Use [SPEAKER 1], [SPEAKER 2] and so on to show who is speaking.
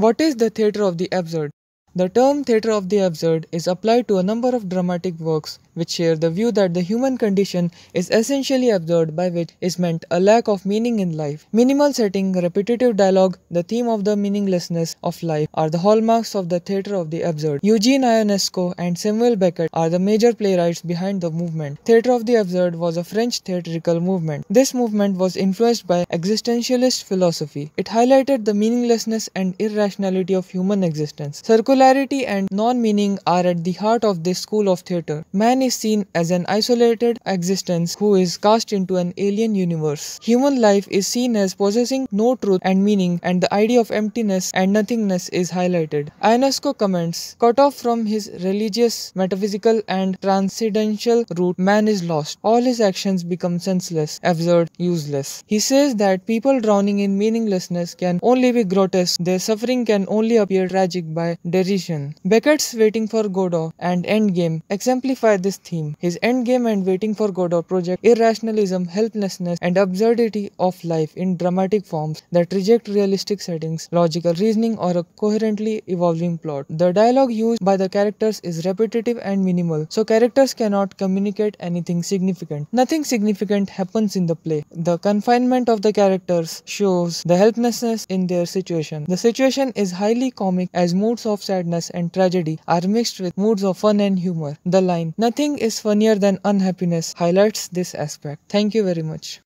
[SPEAKER 1] What is the theatre of the absurd? The term theatre of the absurd is applied to a number of dramatic works which share the view that the human condition is essentially absurd, by which is meant a lack of meaning in life. Minimal setting, repetitive dialogue, the theme of the meaninglessness of life are the hallmarks of the theatre of the absurd. Eugene Ionesco and Samuel Beckett are the major playwrights behind the movement. Theatre of the absurd was a French theatrical movement. This movement was influenced by existentialist philosophy. It highlighted the meaninglessness and irrationality of human existence. Circularity and non-meaning are at the heart of this school of theatre. Man is seen as an isolated existence who is cast into an alien universe. Human life is seen as possessing no truth and meaning and the idea of emptiness and nothingness is highlighted. Ionesco comments, cut off from his religious, metaphysical and transcendental root, man is lost. All his actions become senseless, absurd, useless. He says that people drowning in meaninglessness can only be grotesque, their suffering can only appear tragic by derision. Beckett's Waiting for Godot and Endgame exemplify this theme. His endgame and waiting for Godot project, irrationalism, helplessness, and absurdity of life in dramatic forms that reject realistic settings, logical reasoning, or a coherently evolving plot. The dialogue used by the characters is repetitive and minimal, so characters cannot communicate anything significant. Nothing significant happens in the play. The confinement of the characters shows the helplessness in their situation. The situation is highly comic as moods of sadness and tragedy are mixed with moods of fun and humor. The line, nothing is funnier than unhappiness highlights this aspect. Thank you very much.